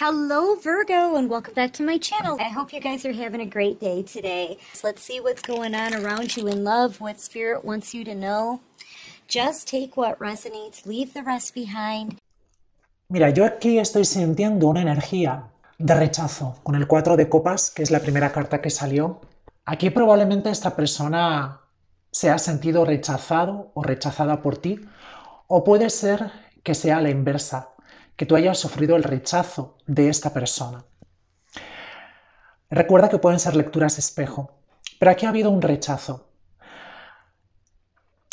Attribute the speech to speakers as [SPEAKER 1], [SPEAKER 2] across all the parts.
[SPEAKER 1] Hello Virgo and welcome back to my channel. I hope you guys are having a great day today. So let's see what's going on around you in love, what spirit wants you to know. Just take what resonates, leave the rest behind. Mira, yo aquí estoy sintiendo una energía de rechazo con el 4 de copas, que es la primera carta que salió. Aquí probablemente esta persona se ha sentido rechazado o rechazada por ti, o puede ser que sea la inversa, que tú hayas sufrido el rechazo de esta persona. Recuerda que pueden ser lecturas espejo, pero aquí ha habido un rechazo.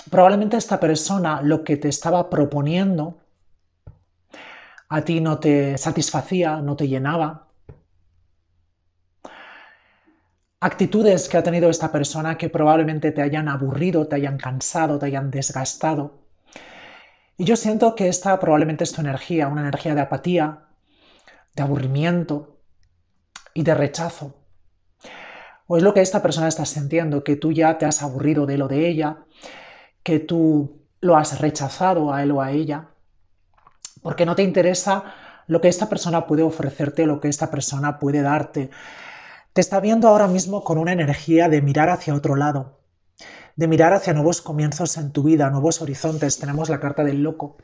[SPEAKER 1] Probablemente esta persona lo que te estaba proponiendo a ti no te satisfacía, no te llenaba. Actitudes que ha tenido esta persona que probablemente te hayan aburrido, te hayan cansado, te hayan desgastado. Y yo siento que esta probablemente es tu energía, una energía de apatía, de aburrimiento y de rechazo. O es lo que esta persona está sintiendo, que tú ya te has aburrido de lo de ella, que tú lo has rechazado a él o a ella, porque no te interesa lo que esta persona puede ofrecerte, lo que esta persona puede darte. Te está viendo ahora mismo con una energía de mirar hacia otro lado, de mirar hacia nuevos comienzos en tu vida, nuevos horizontes. Tenemos la carta del loco,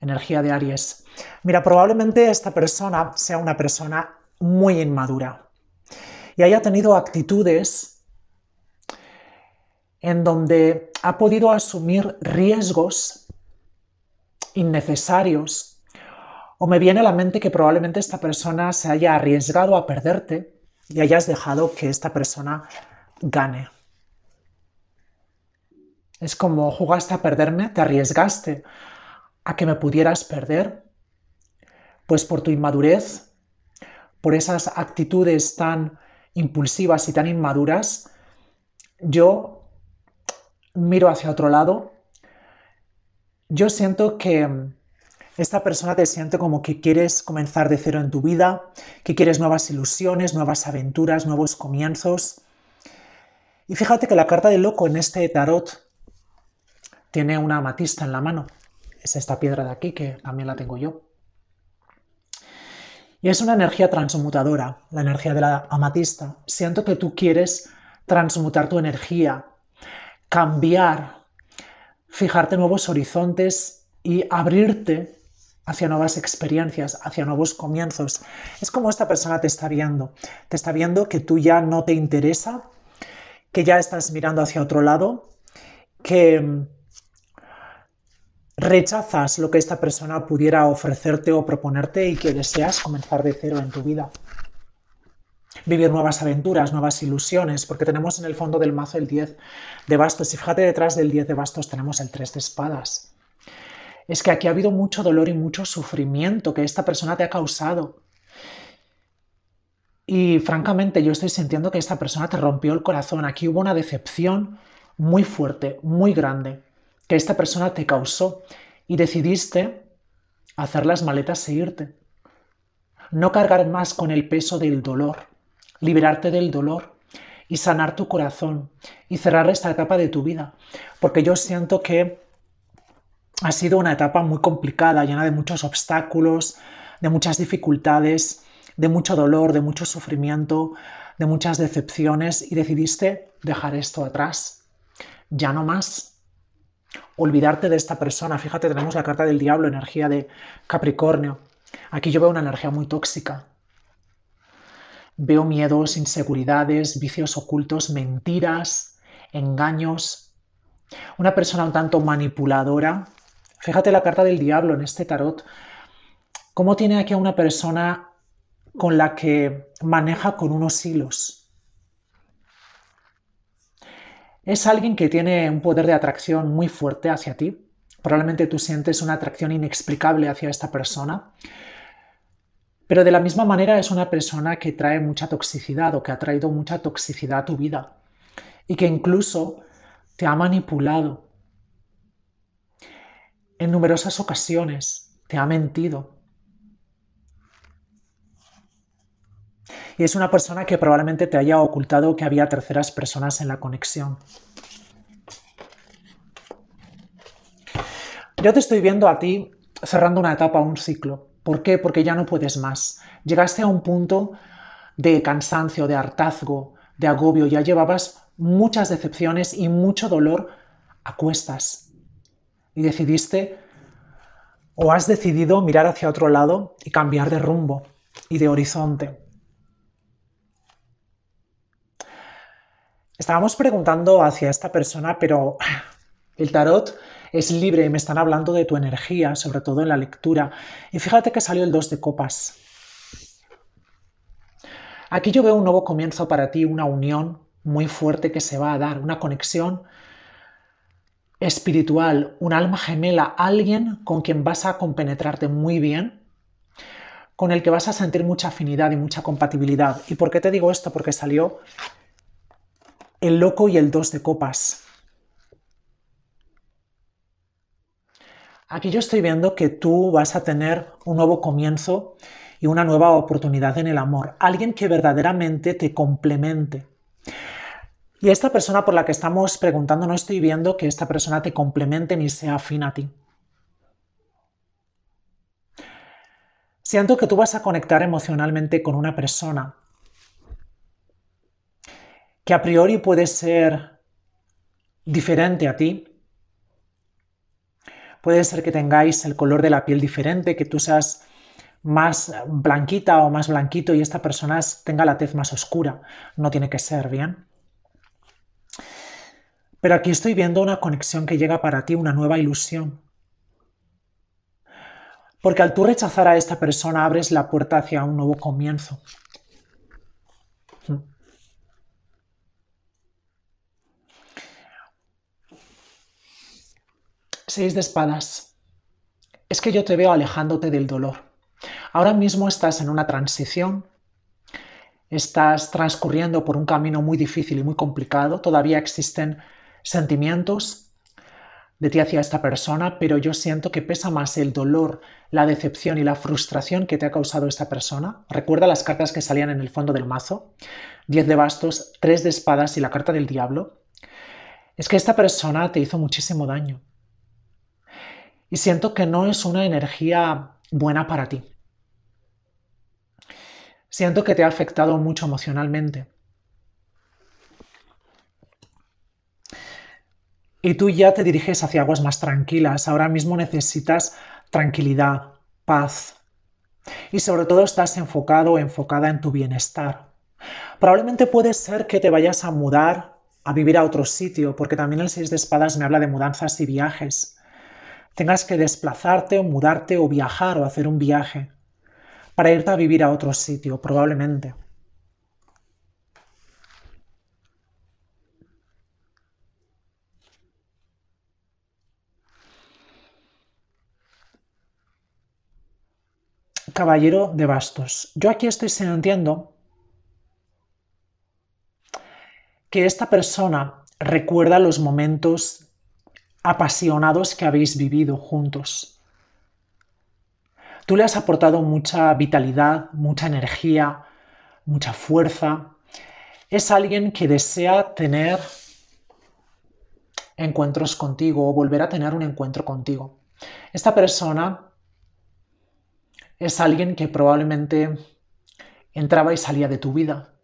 [SPEAKER 1] energía de Aries. Mira, probablemente esta persona sea una persona muy inmadura y haya tenido actitudes en donde ha podido asumir riesgos innecesarios. O me viene a la mente que probablemente esta persona se haya arriesgado a perderte y hayas dejado que esta persona gane. Es como jugaste a perderme, te arriesgaste a que me pudieras perder, pues por tu inmadurez, por esas actitudes tan impulsivas y tan inmaduras, yo miro hacia otro lado, yo siento que esta persona te siente como que quieres comenzar de cero en tu vida, que quieres nuevas ilusiones, nuevas aventuras, nuevos comienzos. Y fíjate que la carta del loco en este tarot tiene una amatista en la mano. Es esta piedra de aquí que también la tengo yo. Y es una energía transmutadora, la energía de la amatista. Siento que tú quieres transmutar tu energía, cambiar, fijarte nuevos horizontes y abrirte hacia nuevas experiencias, hacia nuevos comienzos. Es como esta persona te está viendo. Te está viendo que tú ya no te interesa, que ya estás mirando hacia otro lado, que rechazas lo que esta persona pudiera ofrecerte o proponerte y que deseas comenzar de cero en tu vida. Vivir nuevas aventuras, nuevas ilusiones, porque tenemos en el fondo del mazo el 10 de bastos. Y fíjate, detrás del 10 de bastos tenemos el 3 de espadas. Es que aquí ha habido mucho dolor y mucho sufrimiento que esta persona te ha causado. Y francamente yo estoy sintiendo que esta persona te rompió el corazón. Aquí hubo una decepción muy fuerte, muy grande que esta persona te causó y decidiste hacer las maletas e irte. No cargar más con el peso del dolor, liberarte del dolor y sanar tu corazón y cerrar esta etapa de tu vida. Porque yo siento que ha sido una etapa muy complicada, llena de muchos obstáculos, de muchas dificultades, de mucho dolor, de mucho sufrimiento, de muchas decepciones y decidiste dejar esto atrás. Ya no más olvidarte de esta persona. Fíjate, tenemos la carta del diablo, energía de Capricornio. Aquí yo veo una energía muy tóxica. Veo miedos, inseguridades, vicios ocultos, mentiras, engaños. Una persona un tanto manipuladora. Fíjate la carta del diablo en este tarot. ¿Cómo tiene aquí a una persona con la que maneja con unos hilos? Es alguien que tiene un poder de atracción muy fuerte hacia ti. Probablemente tú sientes una atracción inexplicable hacia esta persona. Pero de la misma manera es una persona que trae mucha toxicidad o que ha traído mucha toxicidad a tu vida y que incluso te ha manipulado. En numerosas ocasiones te ha mentido y es una persona que probablemente te haya ocultado que había terceras personas en la conexión. Yo te estoy viendo a ti cerrando una etapa, un ciclo. ¿Por qué? Porque ya no puedes más. Llegaste a un punto de cansancio, de hartazgo, de agobio. Ya llevabas muchas decepciones y mucho dolor a cuestas. Y decidiste o has decidido mirar hacia otro lado y cambiar de rumbo y de horizonte. estábamos preguntando hacia esta persona, pero el tarot es libre, me están hablando de tu energía, sobre todo en la lectura. Y fíjate que salió el 2 de copas. Aquí yo veo un nuevo comienzo para ti, una unión muy fuerte que se va a dar, una conexión espiritual, un alma gemela, alguien con quien vas a compenetrarte muy bien, con el que vas a sentir mucha afinidad y mucha compatibilidad. ¿Y por qué te digo esto? Porque salió el loco y el dos de copas. Aquí yo estoy viendo que tú vas a tener un nuevo comienzo y una nueva oportunidad en el amor. Alguien que verdaderamente te complemente. Y esta persona por la que estamos preguntando, no estoy viendo que esta persona te complemente ni sea afín a ti. Siento que tú vas a conectar emocionalmente con una persona que a priori puede ser diferente a ti. Puede ser que tengáis el color de la piel diferente, que tú seas más blanquita o más blanquito y esta persona tenga la tez más oscura. No tiene que ser, ¿bien? Pero aquí estoy viendo una conexión que llega para ti, una nueva ilusión. Porque al tú rechazar a esta persona abres la puerta hacia un nuevo comienzo, Seis de espadas. Es que yo te veo alejándote del dolor. Ahora mismo estás en una transición, estás transcurriendo por un camino muy difícil y muy complicado, todavía existen sentimientos de ti hacia esta persona, pero yo siento que pesa más el dolor, la decepción y la frustración que te ha causado esta persona. Recuerda las cartas que salían en el fondo del mazo, 10 de bastos, tres de espadas y la carta del diablo. Es que esta persona te hizo muchísimo daño y siento que no es una energía buena para ti. Siento que te ha afectado mucho emocionalmente. Y tú ya te diriges hacia aguas más tranquilas. Ahora mismo necesitas tranquilidad, paz. Y sobre todo estás enfocado o enfocada en tu bienestar. Probablemente puede ser que te vayas a mudar, a vivir a otro sitio, porque también el 6 de espadas me habla de mudanzas y viajes tengas que desplazarte o mudarte o viajar o hacer un viaje para irte a vivir a otro sitio, probablemente. Caballero de Bastos, yo aquí estoy sintiendo que esta persona recuerda los momentos apasionados que habéis vivido juntos. Tú le has aportado mucha vitalidad, mucha energía, mucha fuerza. Es alguien que desea tener encuentros contigo o volver a tener un encuentro contigo. Esta persona es alguien que probablemente entraba y salía de tu vida.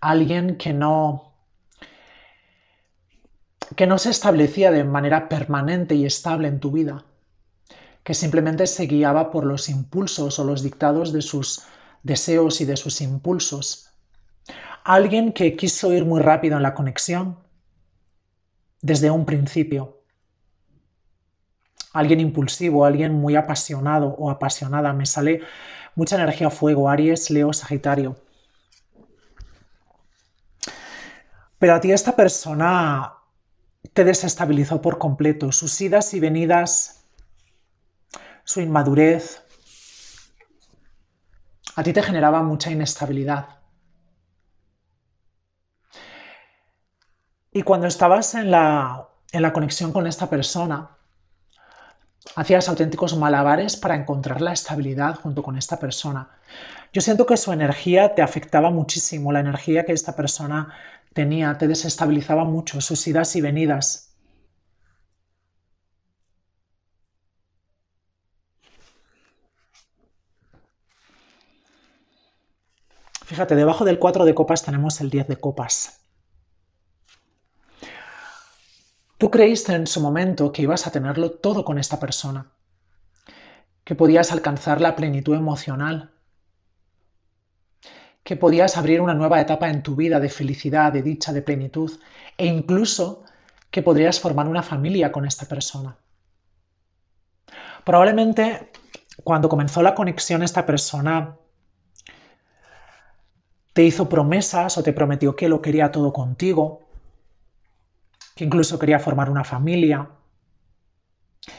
[SPEAKER 1] Alguien que no que no se establecía de manera permanente y estable en tu vida, que simplemente se guiaba por los impulsos o los dictados de sus deseos y de sus impulsos. Alguien que quiso ir muy rápido en la conexión desde un principio. Alguien impulsivo, alguien muy apasionado o apasionada. Me sale mucha energía fuego, Aries, Leo, Sagitario. Pero a ti esta persona te desestabilizó por completo, sus idas y venidas, su inmadurez, a ti te generaba mucha inestabilidad. Y cuando estabas en la, conexión con esta persona, hacías auténticos malabares para encontrar la estabilidad junto con esta persona. Yo siento que su energía te afectaba muchísimo, la energía que esta persona tenía, te desestabilizaba mucho sus idas y venidas. Fíjate, debajo del 4 de copas tenemos el 10 de copas. Tú creíste en su momento que ibas a tenerlo todo con esta persona, que podías alcanzar la plenitud emocional, que podías abrir una nueva etapa en tu vida de felicidad, de dicha, de plenitud e incluso que podrías formar una familia con esta persona. Probablemente cuando comenzó la conexión esta persona te hizo promesas o te prometió que lo quería todo contigo, que incluso quería formar una familia,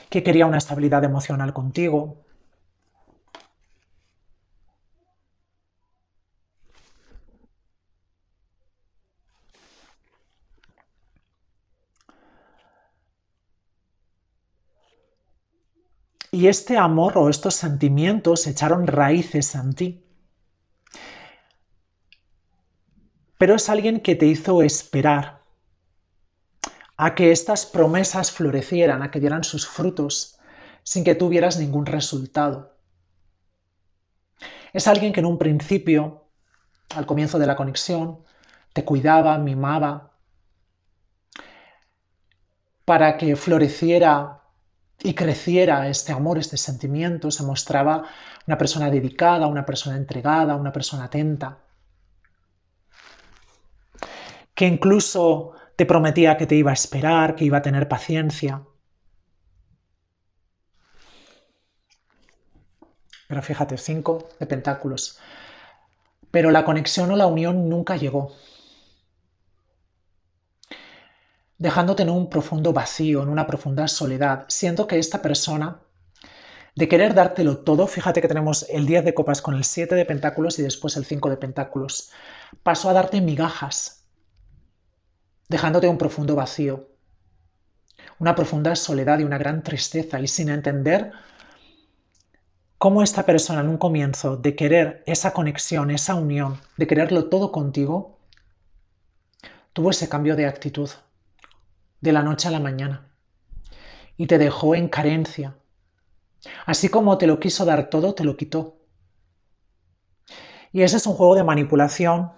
[SPEAKER 1] que quería una estabilidad emocional contigo, y este amor o estos sentimientos echaron raíces en ti. Pero es alguien que te hizo esperar a que estas promesas florecieran, a que dieran sus frutos, sin que tuvieras ningún resultado. Es alguien que en un principio, al comienzo de la conexión, te cuidaba, mimaba, para que floreciera y creciera este amor, este sentimiento, se mostraba una persona dedicada, una persona entregada, una persona atenta, que incluso te prometía que te iba a esperar, que iba a tener paciencia. Pero fíjate, cinco de pentáculos. Pero la conexión o la unión nunca llegó dejándote en un profundo vacío, en una profunda soledad. Siento que esta persona, de querer dártelo todo, fíjate que tenemos el 10 de copas con el 7 de pentáculos y después el 5 de pentáculos, pasó a darte migajas, dejándote un profundo vacío, una profunda soledad y una gran tristeza y sin entender cómo esta persona en un comienzo de querer esa conexión, esa unión, de quererlo todo contigo, tuvo ese cambio de actitud, de la noche a la mañana y te dejó en carencia. Así como te lo quiso dar todo, te lo quitó. Y ese es un juego de manipulación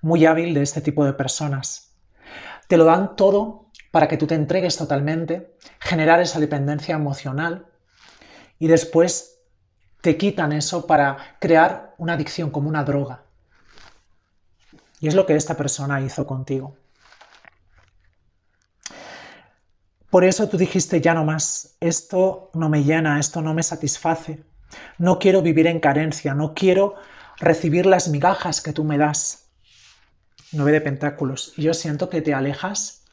[SPEAKER 1] muy hábil de este tipo de personas. Te lo dan todo para que tú te entregues totalmente, generar esa dependencia emocional y después te quitan eso para crear una adicción como una droga. Y es lo que esta persona hizo contigo. Por eso tú dijiste ya no más, esto no me llena, esto no me satisface, no quiero vivir en carencia, no quiero recibir las migajas que tú me das. Nueve de pentáculos, yo siento que te alejas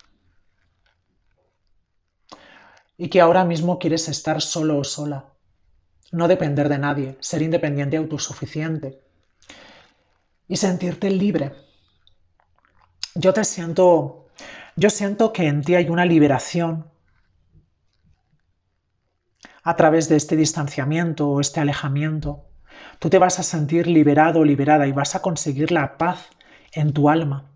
[SPEAKER 1] y que ahora mismo quieres estar solo o sola, no depender de nadie, ser independiente y autosuficiente y sentirte libre. Yo te siento yo siento que en ti hay una liberación a través de este distanciamiento o este alejamiento. Tú te vas a sentir liberado o liberada y vas a conseguir la paz en tu alma.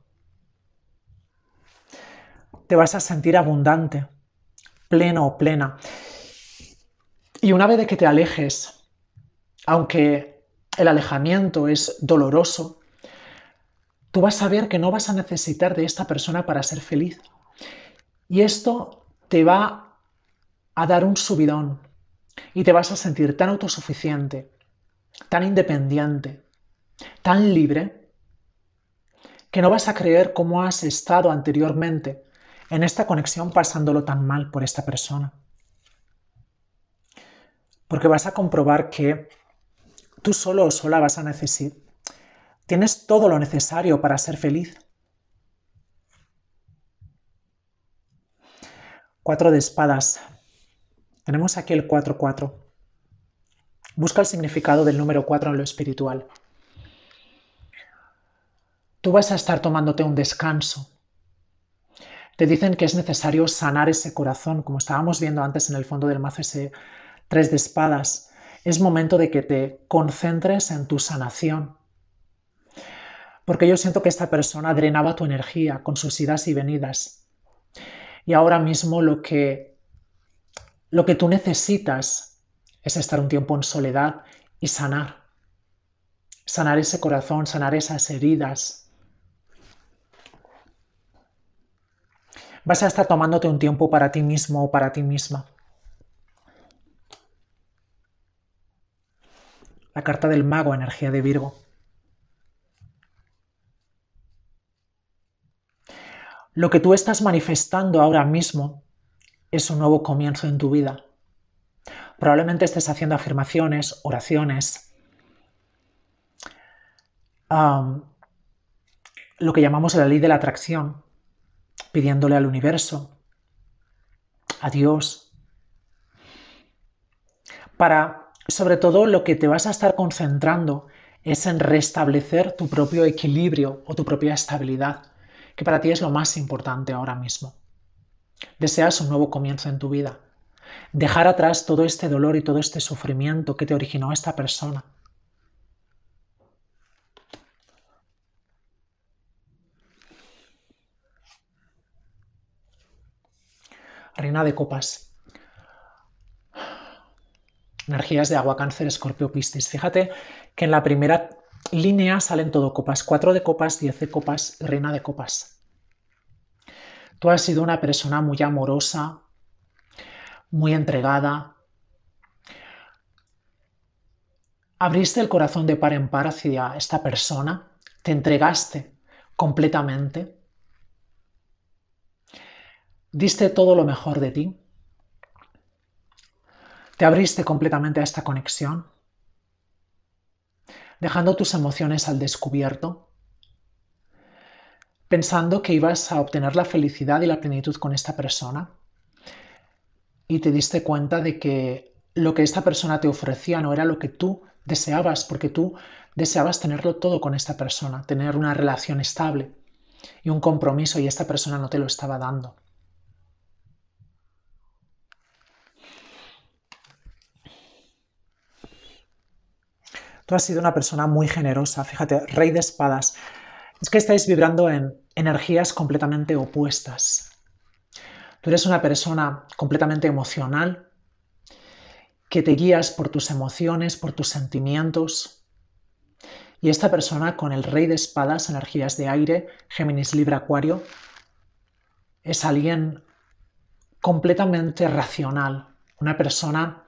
[SPEAKER 1] Te vas a sentir abundante, pleno o plena. Y una vez de que te alejes, aunque el alejamiento es doloroso, tú vas a ver que no vas a necesitar de esta persona para ser feliz. Y esto te va a dar un subidón y te vas a sentir tan autosuficiente, tan independiente, tan libre, que no vas a creer cómo has estado anteriormente en esta conexión pasándolo tan mal por esta persona. Porque vas a comprobar que tú solo o sola vas a, necesitar ¿Tienes todo lo necesario para ser feliz? Cuatro de espadas. Tenemos aquí el 4-4. Busca el significado del número 4 en lo espiritual. Tú vas a estar tomándote un descanso. Te dicen que es necesario sanar ese corazón, como estábamos viendo antes en el fondo del mazo ese tres de espadas. Es momento de que te concentres en tu sanación, porque yo siento que esta persona drenaba tu energía con sus idas y venidas. Y ahora mismo lo que, lo que tú necesitas es estar un tiempo en soledad y sanar. Sanar ese corazón, sanar esas heridas. Vas a estar tomándote un tiempo para ti mismo o para ti misma. La carta del mago, energía de Virgo. Lo que tú estás manifestando ahora mismo es un nuevo comienzo en tu vida. Probablemente estés haciendo afirmaciones, oraciones, lo que llamamos la ley de la atracción, pidiéndole al universo, a Dios, para, sobre todo, lo que te vas a estar concentrando es en restablecer tu propio equilibrio o tu propia estabilidad que para ti es lo más importante ahora mismo. Deseas un nuevo comienzo en tu vida, dejar atrás todo este dolor y todo este sufrimiento que te originó esta persona. Reina de copas. Energías de agua, cáncer, escorpio, piscis. Fíjate que en la primera línea salen todo copas, Cuatro de copas, diez de copas, reina de copas. Tú has sido una persona muy amorosa, muy entregada. Abriste el corazón de par en par hacia esta persona, te entregaste completamente, diste todo lo mejor de ti, te abriste completamente a esta conexión dejando tus emociones al descubierto, pensando que ibas a obtener la felicidad y la plenitud con esta persona y te diste cuenta de que lo que esta persona te ofrecía no era lo que tú deseabas, porque tú deseabas tenerlo todo con esta persona, tener una relación estable y un compromiso y esta persona no te lo estaba dando. Tú has sido una persona muy generosa, fíjate, rey de espadas. Es que estáis vibrando en energías completamente opuestas. Tú eres una persona completamente emocional, que te guías por tus emociones, por tus sentimientos. Y esta persona con el rey de espadas, energías de aire, Géminis Libra Acuario, es alguien completamente racional, una persona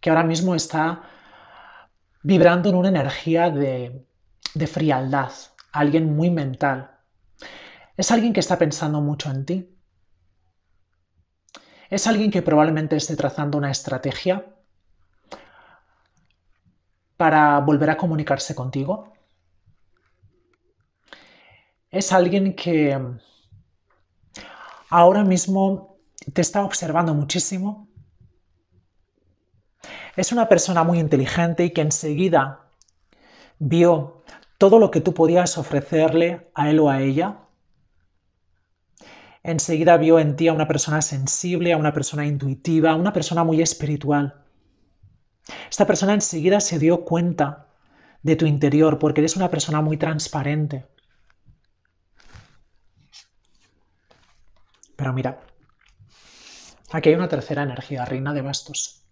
[SPEAKER 1] que ahora mismo está vibrando en una energía de, frialdad, alguien muy mental. Es alguien que está pensando mucho en ti. Es alguien que probablemente esté trazando una estrategia para volver a comunicarse contigo. Es alguien que ahora mismo te está observando muchísimo es una persona muy inteligente y que enseguida vio todo lo que tú podías ofrecerle a él o a ella. Enseguida vio en ti a una persona sensible, a una persona intuitiva, a una persona muy espiritual. Esta persona enseguida se dio cuenta de tu interior porque eres una persona muy transparente. Pero mira, aquí hay una tercera energía, reina de bastos.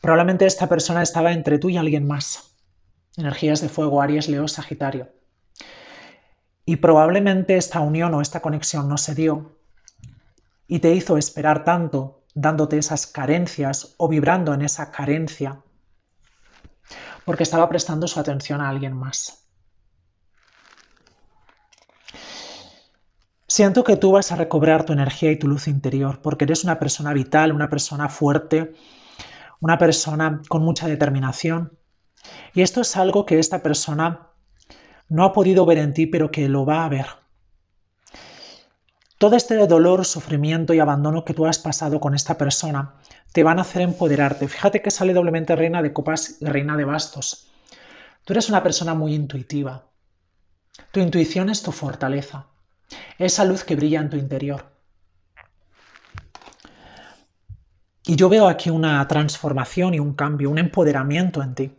[SPEAKER 1] Probablemente esta persona estaba entre tú y alguien más. Energías de fuego, Aries, Leo, Sagitario. Y probablemente esta unión o esta conexión no se dio y te hizo esperar tanto dándote esas carencias o vibrando en esa carencia porque estaba prestando su atención a alguien más. Siento que tú vas a recobrar tu energía y tu luz interior porque eres una persona vital, una persona fuerte, una persona con mucha determinación. Y esto es algo que esta persona no ha podido ver en ti, pero que lo va a ver. Todo este dolor, sufrimiento y abandono que tú has pasado con esta persona te van a hacer empoderarte. Fíjate que sale doblemente reina de copas y reina de bastos. Tú eres una persona muy intuitiva. Tu intuición es tu fortaleza, esa luz que brilla en tu interior. Y yo veo aquí una transformación y un cambio, un empoderamiento en ti.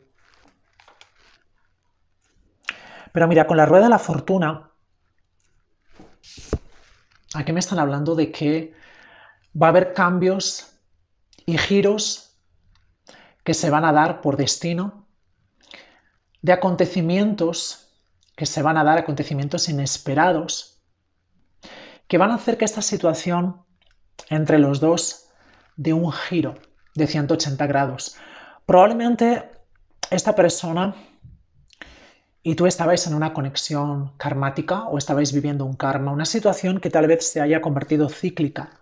[SPEAKER 1] Pero mira, con la rueda de la fortuna, aquí me están hablando de que va a haber cambios y giros que se van a dar por destino, de acontecimientos que se van a dar, acontecimientos inesperados, que van a hacer que esta situación entre los dos de un giro de 180 grados. Probablemente esta persona y tú estabais en una conexión karmática o estabais viviendo un karma, una situación que tal vez se haya convertido cíclica,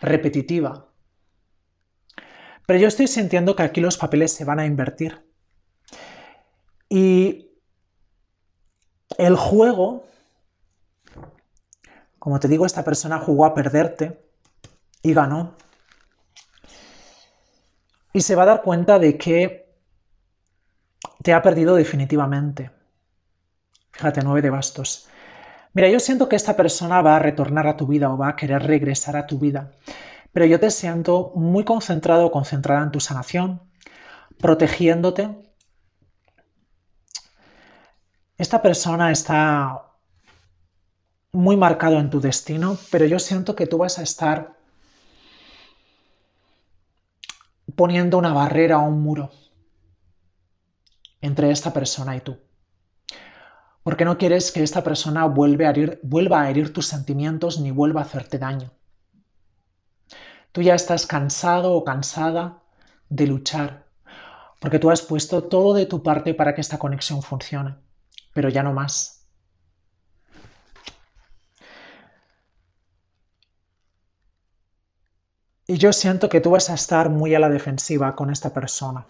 [SPEAKER 1] repetitiva. Pero yo estoy sintiendo que aquí los papeles se van a invertir. Y el juego, como te digo, esta persona jugó a perderte y ganó y se va a dar cuenta de que te ha perdido definitivamente. Fíjate, nueve de bastos. Mira, yo siento que esta persona va a retornar a tu vida o va a querer regresar a tu vida, pero yo te siento muy concentrado concentrada en tu sanación, protegiéndote. Esta persona está muy marcado en tu destino, pero yo siento que tú vas a estar poniendo una barrera o un muro entre esta persona y tú. Porque no quieres que esta persona vuelva a, herir, vuelva a herir tus sentimientos ni vuelva a hacerte daño. Tú ya estás cansado o cansada de luchar, porque tú has puesto todo de tu parte para que esta conexión funcione, pero ya no más. Y yo siento que tú vas a estar muy a la defensiva con esta persona.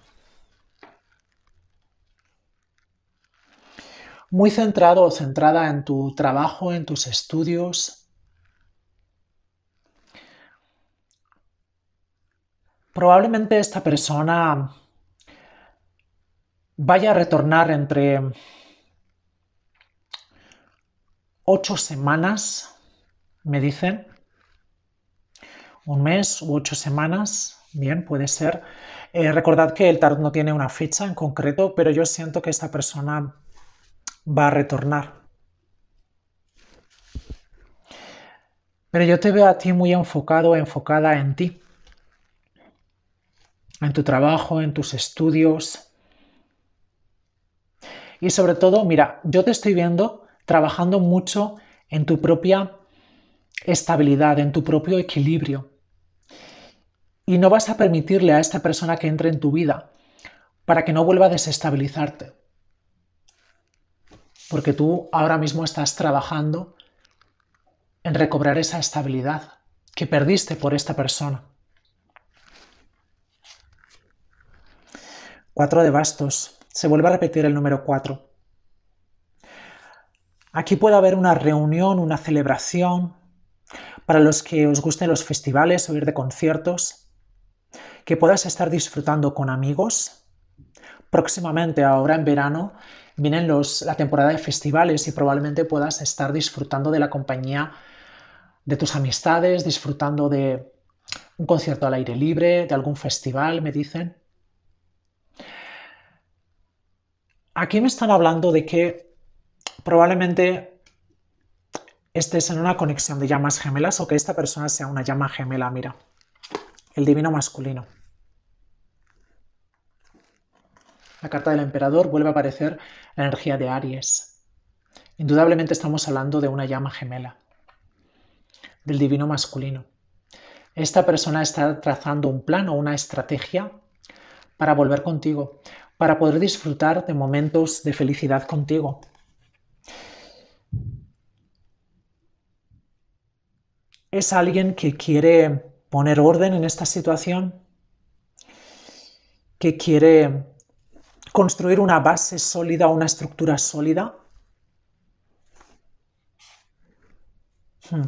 [SPEAKER 1] Muy centrado o centrada en tu trabajo, en tus estudios. Probablemente esta persona vaya a retornar entre ocho semanas, me dicen, un mes u ocho semanas, bien, puede ser. Eh, recordad que el tarot no tiene una fecha en concreto, pero yo siento que esta persona va a retornar. Pero yo te veo a ti muy enfocado, enfocada en ti, en tu trabajo, en tus estudios. Y sobre todo, mira, yo te estoy viendo trabajando mucho en tu propia estabilidad, en tu propio equilibrio y no vas a permitirle a esta persona que entre en tu vida para que no vuelva a desestabilizarte. Porque tú ahora mismo estás trabajando en recobrar esa estabilidad que perdiste por esta persona. Cuatro de bastos. Se vuelve a repetir el número cuatro. Aquí puede haber una reunión, una celebración. Para los que os gusten los festivales o ir de conciertos, que puedas estar disfrutando con amigos. Próximamente, ahora en verano, vienen los, la temporada de festivales y probablemente puedas estar disfrutando de la compañía de tus amistades, disfrutando de un concierto al aire libre, de algún festival, me dicen. Aquí me están hablando de que probablemente estés en una conexión de llamas gemelas o que esta persona sea una llama gemela, mira, el divino masculino. la carta del emperador, vuelve a aparecer la energía de Aries. Indudablemente estamos hablando de una llama gemela, del divino masculino. Esta persona está trazando un plan o una estrategia para volver contigo, para poder disfrutar de momentos de felicidad contigo. Es alguien que quiere poner orden en esta situación, que quiere construir una base sólida, una estructura sólida. Hmm.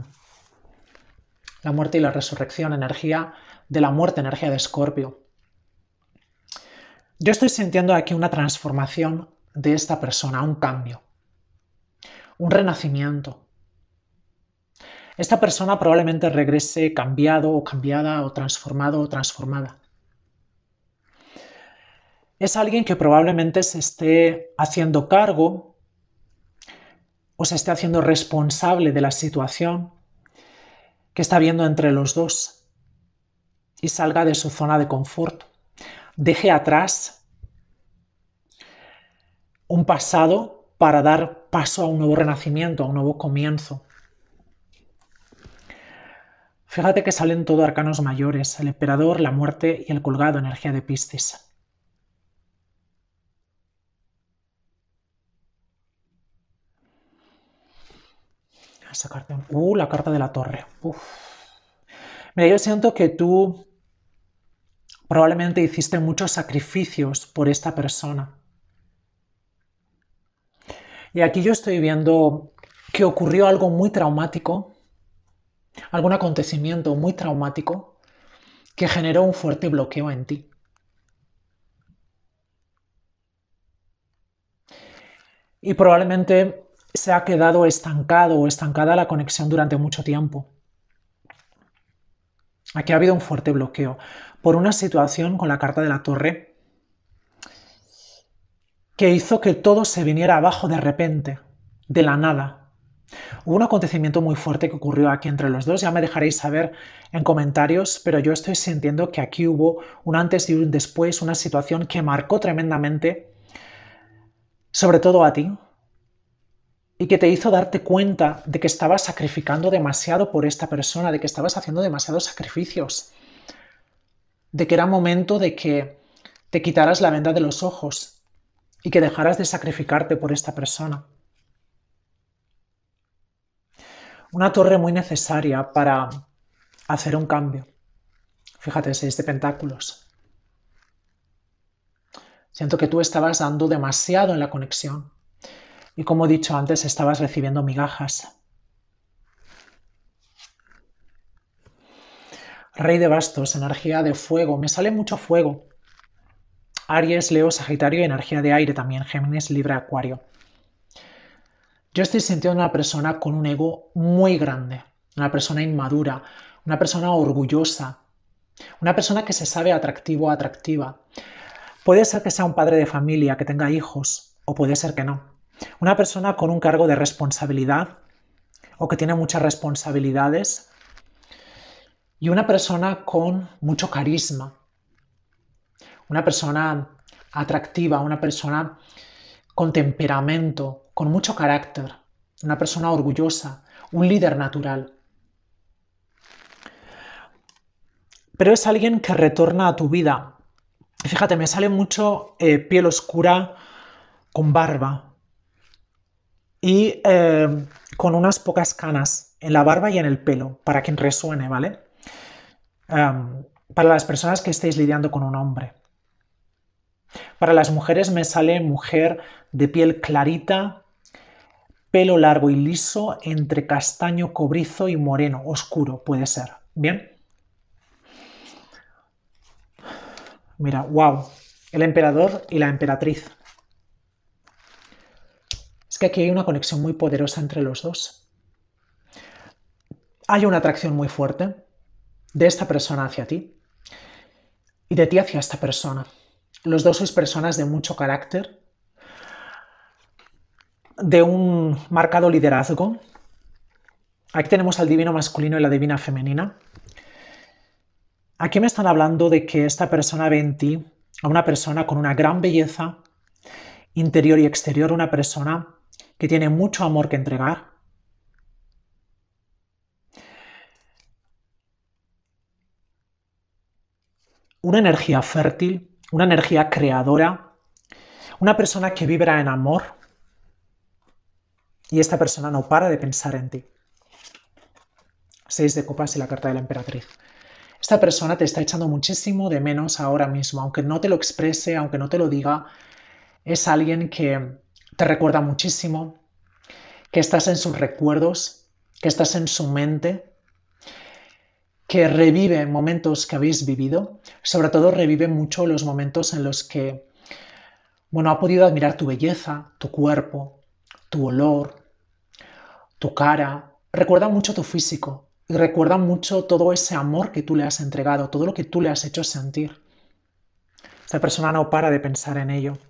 [SPEAKER 1] La muerte y la resurrección, energía de la muerte, energía de escorpio. Yo estoy sintiendo aquí una transformación de esta persona, un cambio, un renacimiento. Esta persona probablemente regrese cambiado o cambiada o transformado o transformada es alguien que probablemente se esté haciendo cargo o se esté haciendo responsable de la situación que está viendo entre los dos y salga de su zona de confort. Deje atrás un pasado para dar paso a un nuevo renacimiento, a un nuevo comienzo. Fíjate que salen todos arcanos mayores, el emperador, la muerte y el colgado, energía de Piscis. Esa carta. Uh, la carta de la torre. Mira, yo siento que tú probablemente hiciste muchos sacrificios por esta persona. Y aquí yo estoy viendo que ocurrió algo muy traumático, algún acontecimiento muy traumático que generó un fuerte bloqueo en ti. Y probablemente se ha quedado estancado o estancada la conexión durante mucho tiempo. Aquí ha habido un fuerte bloqueo por una situación con la carta de la torre que hizo que todo se viniera abajo de repente, de la nada. Hubo un acontecimiento muy fuerte que ocurrió aquí entre los dos, ya me dejaréis saber en comentarios, pero yo estoy sintiendo que aquí hubo un antes y un después, una situación que marcó tremendamente, sobre todo a ti, y que te hizo darte cuenta de que estabas sacrificando demasiado por esta persona, de que estabas haciendo demasiados sacrificios, de que era momento de que te quitaras la venda de los ojos y que dejaras de sacrificarte por esta persona. Una torre muy necesaria para hacer un cambio. Fíjate, seis de pentáculos. Siento que tú estabas dando demasiado en la conexión y como he dicho antes, estabas recibiendo migajas. Rey de bastos, energía de fuego, me sale mucho fuego. Aries, Leo, Sagitario, energía de aire también, Géminis, Libre, Acuario. Yo estoy sintiendo una persona con un ego muy grande, una persona inmadura, una persona orgullosa, una persona que se sabe atractivo o atractiva. Puede ser que sea un padre de familia, que tenga hijos, o puede ser que no. Una persona con un cargo de responsabilidad o que tiene muchas responsabilidades y una persona con mucho carisma, una persona atractiva, una persona con temperamento, con mucho carácter, una persona orgullosa, un líder natural. Pero es alguien que retorna a tu vida. Fíjate, me sale mucho eh, piel oscura con barba, y eh, con unas pocas canas en la barba y en el pelo para que resuene, ¿vale? para las personas que estéis lidiando con un hombre. Para las mujeres me sale mujer de piel clarita, pelo largo y liso, entre castaño cobrizo y moreno, oscuro puede ser. ¿Bien? Mira, wow, el emperador y la emperatriz que aquí hay una conexión muy poderosa entre los dos. Hay una atracción muy fuerte de esta persona hacia ti y de ti hacia esta persona. Los dos sois personas de mucho carácter, de un marcado liderazgo. Aquí tenemos al divino masculino y la divina femenina. Aquí me están hablando de que esta persona ve en ti a una persona con una gran belleza interior y exterior, una persona que tiene mucho amor que entregar. Una energía fértil, una energía creadora, una persona que vibra en amor y esta persona no para de pensar en ti. Seis de copas y la carta de la emperatriz. Esta persona te está echando muchísimo de menos ahora mismo, aunque no te lo exprese, aunque no te lo diga, es alguien que te recuerda muchísimo, que estás en sus recuerdos, que estás en su mente, que revive momentos que habéis vivido, sobre todo revive mucho los momentos en los que, bueno, ha podido admirar tu belleza, tu cuerpo, tu olor, tu cara, recuerda mucho tu físico y recuerda mucho todo ese amor que tú le has entregado, todo lo que tú le has hecho sentir. Esta persona no para de pensar en ello.